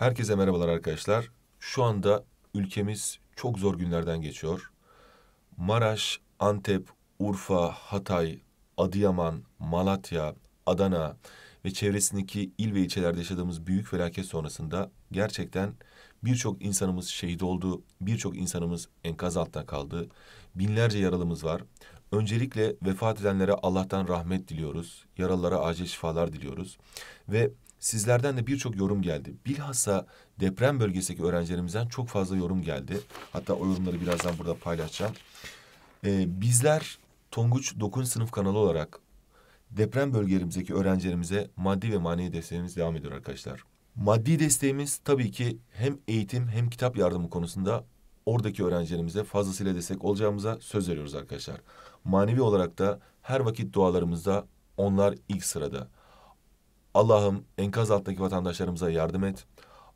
Herkese merhabalar arkadaşlar. Şu anda ülkemiz çok zor günlerden geçiyor. Maraş, Antep, Urfa, Hatay, Adıyaman, Malatya, Adana ve çevresindeki il ve ilçelerde yaşadığımız büyük felaket sonrasında gerçekten birçok insanımız şehit oldu, birçok insanımız enkaz altında kaldı, binlerce yaralımız var. Öncelikle vefat edenlere Allah'tan rahmet diliyoruz, yaralılara acil şifalar diliyoruz ve sizlerden de birçok yorum geldi. Bilhassa deprem bölgesindeki öğrencilerimizden çok fazla yorum geldi. Hatta o yorumları birazdan burada paylaşacağım. Ee, bizler Tonguç 9. sınıf kanalı olarak deprem bölgelerimizdeki öğrencilerimize maddi ve manevi desteğimiz devam ediyor arkadaşlar. Maddi desteğimiz tabii ki hem eğitim hem kitap yardımı konusunda oradaki öğrencilerimize fazlasıyla destek olacağımıza söz veriyoruz arkadaşlar. Manevi olarak da her vakit dualarımızda onlar ilk sırada. Allah'ım enkaz altındaki vatandaşlarımıza yardım et.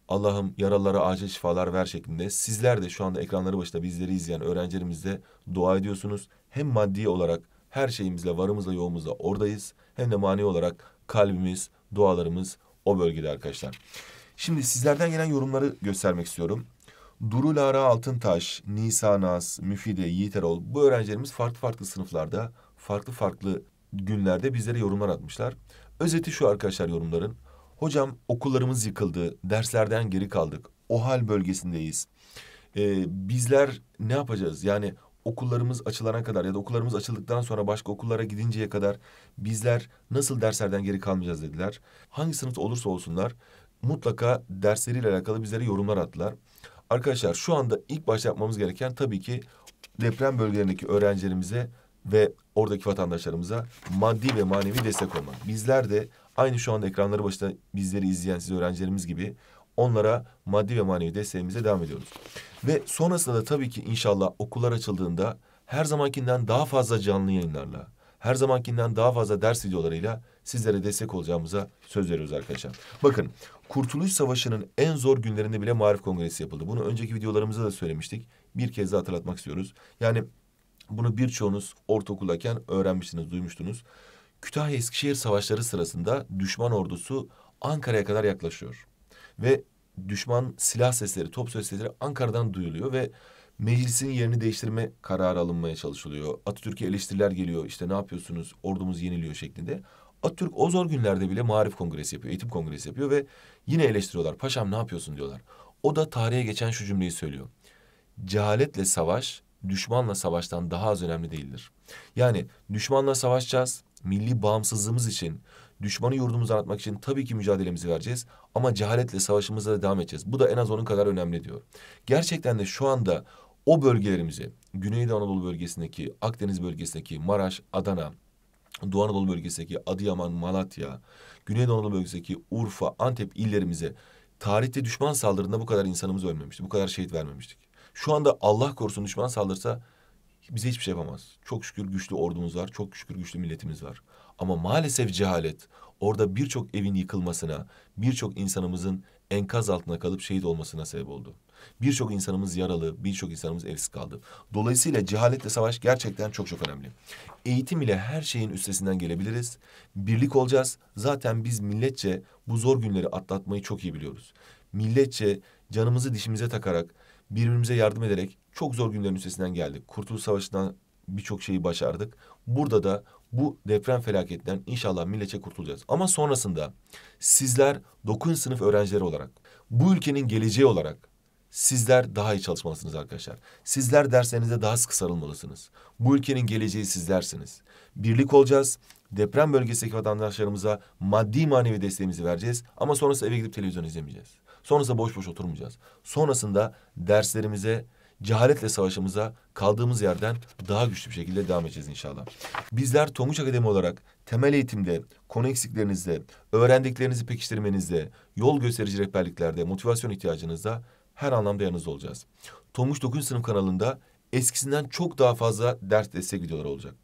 Allah'ım yaralara acil şifalar ver şeklinde sizler de şu anda ekranları başında bizleri izleyen öğrencilerimiz dua ediyorsunuz. Hem maddi olarak her şeyimizle varımızla yoğumuzla oradayız hem de mani olarak kalbimiz, dualarımız o bölgede arkadaşlar. Şimdi sizlerden gelen yorumları göstermek istiyorum. Duru Lara Altıntaş, Nisa Naz, Müfide, Yiğit bu öğrencilerimiz farklı farklı sınıflarda farklı farklı günlerde bizlere yorumlar atmışlar. Özeti şu arkadaşlar yorumların. Hocam okullarımız yıkıldı, derslerden geri kaldık, ohal bölgesindeyiz. Ee, bizler ne yapacağız? Yani okullarımız açılana kadar ya da okullarımız açıldıktan sonra başka okullara gidinceye kadar bizler nasıl derslerden geri kalmayacağız dediler. Hangi sınıfta olursa olsunlar mutlaka dersleriyle alakalı bizlere yorumlar attılar. Arkadaşlar şu anda ilk başta yapmamız gereken tabii ki deprem bölgelerindeki öğrencilerimize ve oradaki vatandaşlarımıza maddi ve manevi destek olmak. Bizler de aynı şu anda ekranları başında bizleri izleyen siz öğrencilerimiz gibi onlara maddi ve manevi desteğimize devam ediyoruz. Ve sonrasında da tabii ki inşallah okullar açıldığında her zamankinden daha fazla canlı yayınlarla, her zamankinden daha fazla ders videolarıyla sizlere destek olacağımıza söz veriyoruz arkadaşlar. Bakın Kurtuluş Savaşı'nın en zor günlerinde bile Marif Kongresi yapıldı. Bunu önceki videolarımızda da söylemiştik. Bir kez de hatırlatmak istiyoruz. Yani bunu birçoğunuz ortaokuldayken öğrenmişsiniz, duymuştunuz. Kütahya-Eskişehir savaşları sırasında düşman ordusu Ankara'ya kadar yaklaşıyor. Ve düşman silah sesleri, top sesleri Ankara'dan duyuluyor ve meclisin yerini değiştirme kararı alınmaya çalışılıyor. Atatürk'e eleştiriler geliyor işte ne yapıyorsunuz ordumuz yeniliyor şeklinde. Atatürk o zor günlerde bile Marif Kongresi yapıyor, eğitim kongresi yapıyor ve yine eleştiriyorlar. Paşam ne yapıyorsun diyorlar. O da tarihe geçen şu cümleyi söylüyor. Cehaletle savaş, düşmanla savaştan daha az önemli değildir. Yani düşmanla savaşacağız, milli bağımsızlığımız için, düşmanı yurdumuzu anlatmak için tabii ki mücadelemizi vereceğiz ama cehaletle savaşımıza da devam edeceğiz. Bu da en az onun kadar önemli diyor. Gerçekten de şu anda o bölgelerimizi, Güneydoğu Anadolu bölgesindeki, Akdeniz bölgesindeki, Maraş, Adana, Doğu Anadolu bölgesindeki Adıyaman, Malatya, Güneydoğu Anadolu bölgesindeki Urfa, Antep illerimize tarihte düşman saldırında bu kadar insanımız ölmemişti, bu kadar şehit vermemiştik. Şu anda Allah korusun düşman saldırsa bize hiçbir şey yapamaz. Çok şükür güçlü ordumuz var, çok şükür güçlü milletimiz var. Ama maalesef cehalet orada birçok evin yıkılmasına, birçok insanımızın enkaz altına kalıp şehit olmasına sebep oldu. Birçok insanımız yaralı, birçok insanımız evsiz kaldı. Dolayısıyla cehaletle savaş gerçekten çok çok önemli. Eğitim ile her şeyin üstesinden gelebiliriz. Birlik olacağız. Zaten biz milletçe bu zor günleri atlatmayı çok iyi biliyoruz. Milletçe canımızı dişimize takarak birbirimize yardım ederek çok zor günlerin üstesinden geldik. Kurtuluş Savaşı'ndan birçok şeyi başardık. Burada da bu deprem felaketinden inşallah millete kurtulacağız. Ama sonrasında sizler 9. sınıf öğrencileri olarak, bu ülkenin geleceği olarak sizler daha iyi çalışmalısınız arkadaşlar. Sizler derslerinize daha sıkı sarılmalısınız. Bu ülkenin geleceği sizlersiniz. Birlik olacağız. Deprem bölgesindeki vatandaşlarımıza maddi manevi desteğimizi vereceğiz. Ama sonrası eve gidip televizyon izlemeyeceğiz. Sonrasında boş boş oturmayacağız. Sonrasında derslerimize, cehaletle savaşımıza kaldığımız yerden daha güçlü bir şekilde devam edeceğiz inşallah. Bizler Tonguç Akademi olarak temel eğitimde, konu eksiklerinizde, öğrendiklerinizi pekiştirmenizde, yol gösterici rehberliklerde, motivasyon ihtiyacınızda her anlamda yanınızda olacağız. Tonguç 9. sınıf kanalında eskisinden çok daha fazla ders destek videoları olacak.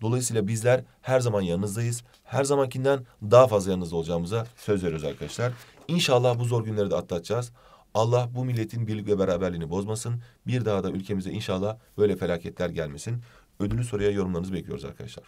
Dolayısıyla bizler her zaman yanınızdayız. Her zamankinden daha fazla yanınızda olacağımıza söz veriyoruz arkadaşlar. İnşallah bu zor günleri de atlatacağız. Allah bu milletin birlik ve beraberliğini bozmasın. Bir daha da ülkemize inşallah böyle felaketler gelmesin. Ödülü soruya yorumlarınızı bekliyoruz arkadaşlar.